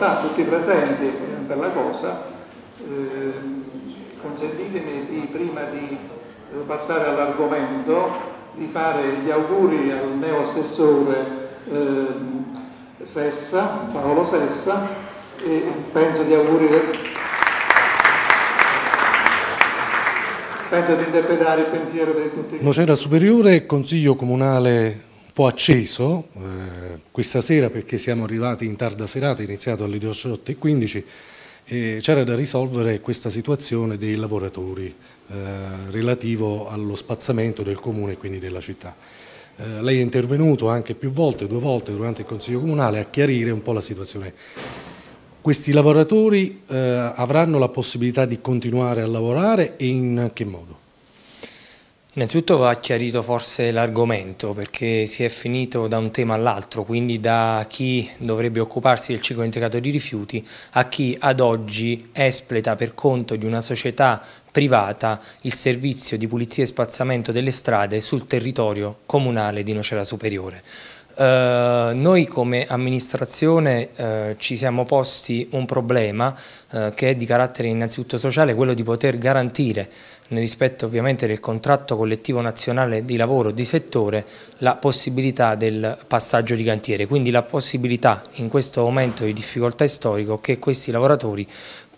realtà tutti presenti per la cosa, eh, consentitemi di, prima di passare all'argomento di fare gli auguri al neo assessore eh, Sessa, Paolo Sessa, e penso di auguri penso di interpretare il pensiero di tutti. Nocera Superiore, Consiglio Comunale un po' acceso eh, questa sera perché siamo arrivati in tarda serata, iniziato alle 18.15 e c'era da risolvere questa situazione dei lavoratori eh, relativo allo spazzamento del comune e quindi della città. Eh, lei è intervenuto anche più volte, due volte durante il Consiglio Comunale a chiarire un po' la situazione. Questi lavoratori eh, avranno la possibilità di continuare a lavorare e in che modo? Innanzitutto va chiarito forse l'argomento perché si è finito da un tema all'altro, quindi da chi dovrebbe occuparsi del ciclo integrato di rifiuti a chi ad oggi espleta per conto di una società privata il servizio di pulizia e spazzamento delle strade sul territorio comunale di Nocera Superiore. Eh, noi come amministrazione eh, ci siamo posti un problema eh, che è di carattere innanzitutto sociale, quello di poter garantire nel rispetto ovviamente del contratto collettivo nazionale di lavoro di settore, la possibilità del passaggio di cantiere, quindi la possibilità in questo momento di difficoltà storico che questi lavoratori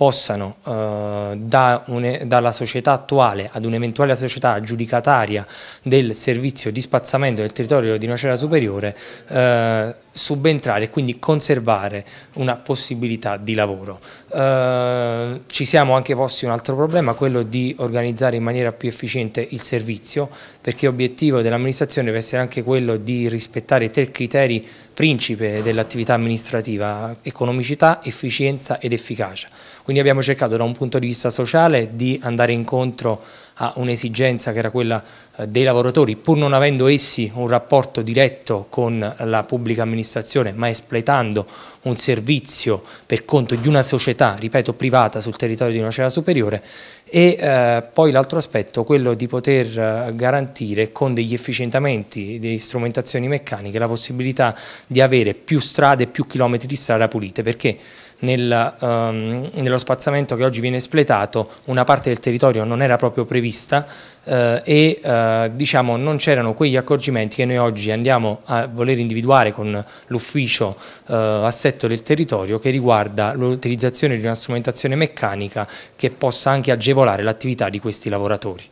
possano eh, da un, dalla società attuale ad un'eventuale società giudicataria del servizio di spazzamento del territorio di Nocera Superiore eh, subentrare e quindi conservare una possibilità di lavoro. Eh, ci siamo anche posti un altro problema, quello di organizzare in maniera più efficiente il servizio, perché l'obiettivo dell'amministrazione deve essere anche quello di rispettare tre criteri principe dell'attività amministrativa, economicità, efficienza ed efficacia. Quindi abbiamo cercato da un punto di vista sociale di andare incontro a un'esigenza che era quella eh, dei lavoratori, pur non avendo essi un rapporto diretto con la pubblica amministrazione, ma espletando un servizio per conto di una società, ripeto, privata sul territorio di una cella superiore, e eh, poi l'altro aspetto, quello di poter eh, garantire con degli efficientamenti di strumentazioni meccaniche la possibilità di avere più strade, e più chilometri di strada pulite, perché nel, um, nello spazzamento che oggi viene espletato una parte del territorio non era proprio prevista eh, e eh, diciamo non c'erano quegli accorgimenti che noi oggi andiamo a voler individuare con l'ufficio eh, assetto del territorio che riguarda l'utilizzazione di una strumentazione meccanica che possa anche agevolare l'attività di questi lavoratori.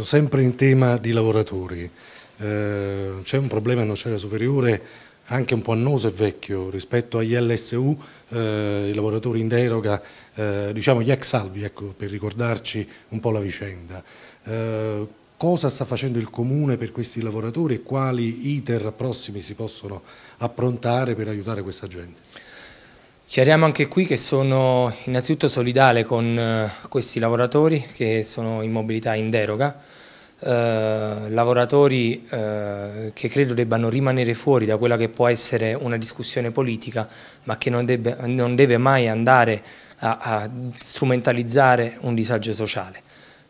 sempre in tema di lavoratori, eh, c'è un problema in nocera superiore anche un po' annoso e vecchio rispetto agli LSU, eh, i lavoratori in deroga, eh, diciamo gli ex salvi, ecco, per ricordarci un po' la vicenda. Eh, cosa sta facendo il Comune per questi lavoratori e quali iter prossimi si possono approntare per aiutare questa gente? Chiariamo anche qui che sono innanzitutto solidale con eh, questi lavoratori che sono in mobilità in deroga, eh, lavoratori eh, che credo debbano rimanere fuori da quella che può essere una discussione politica, ma che non, debbe, non deve mai andare a, a, strumentalizzare un disagio sociale.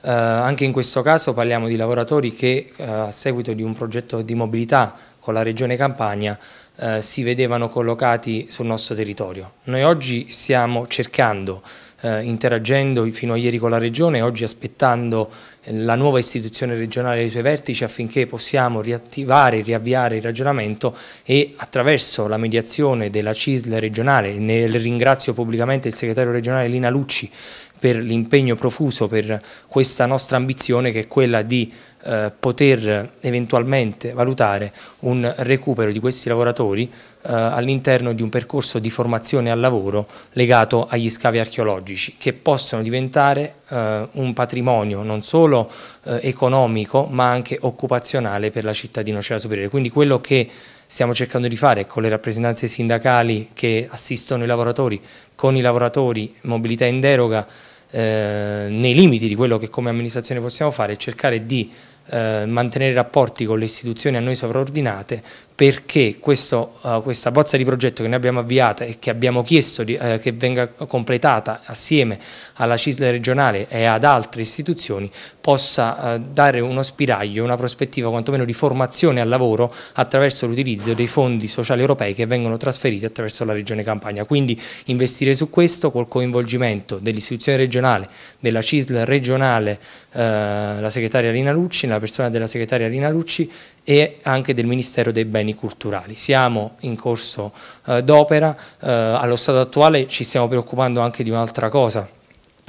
Eh, anche in questo caso parliamo di lavoratori che eh, a seguito di un progetto di mobilità con la Regione Campania eh, si vedevano collocati sul nostro territorio. Noi oggi stiamo cercando, eh, interagendo fino a ieri con la Regione, oggi aspettando eh, la nuova istituzione regionale dei suoi vertici affinché possiamo riattivare, riavviare il ragionamento e attraverso la mediazione della CISL regionale, ne ringrazio pubblicamente il segretario regionale Lina Lucci per l'impegno profuso per questa nostra ambizione che è quella di eh, poter eventualmente valutare un recupero di questi lavoratori eh, all'interno di un percorso di formazione al lavoro legato agli scavi archeologici che possono diventare eh, un patrimonio non solo eh, economico ma anche occupazionale per la città di Nocera Superiore. Quindi quello che stiamo cercando di fare con le rappresentanze sindacali che assistono i lavoratori, con i lavoratori, mobilità in deroga, eh, nei limiti di quello che come amministrazione possiamo fare, cercare di eh, mantenere rapporti con le istituzioni a noi sovraordinate perché questo, uh, questa bozza di progetto che noi abbiamo avviata e che abbiamo chiesto di, uh, che venga completata assieme alla CISL regionale e ad altre istituzioni possa uh, dare uno spiraglio, una prospettiva quantomeno di formazione al lavoro attraverso l'utilizzo dei fondi sociali europei che vengono trasferiti attraverso la regione Campania. Quindi investire su questo col coinvolgimento dell'istituzione regionale, della CISL regionale, la segretaria Lina Lucci, nella persona della segretaria Rina Lucci e anche del Ministero dei Beni Culturali. Siamo in corso eh, d'opera, eh, allo stato attuale ci stiamo preoccupando anche di un'altra cosa,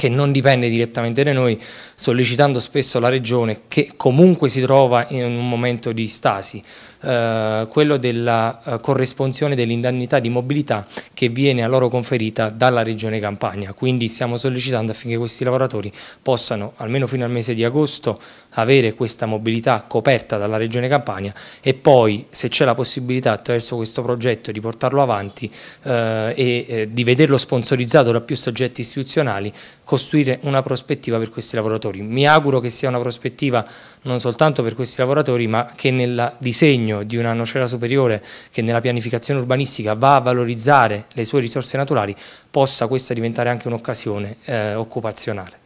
che non dipende direttamente da noi, sollecitando spesso la Regione che comunque si trova in un momento di stasi, eh, quello della eh, corresponsione dell'indennità di mobilità che viene a loro conferita dalla Regione Campania. Quindi stiamo sollecitando affinché questi lavoratori possano, almeno fino al mese di agosto, avere questa mobilità coperta dalla Regione Campania e poi, se c'è la possibilità attraverso questo progetto di portarlo avanti eh, e eh, di vederlo sponsorizzato da più soggetti istituzionali, costruire una prospettiva per questi lavoratori. Mi auguro che sia una prospettiva non soltanto per questi lavoratori ma che nel disegno di una nocera superiore, che nella pianificazione urbanistica va a valorizzare le sue risorse naturali, possa questa diventare anche un'occasione eh, occupazionale.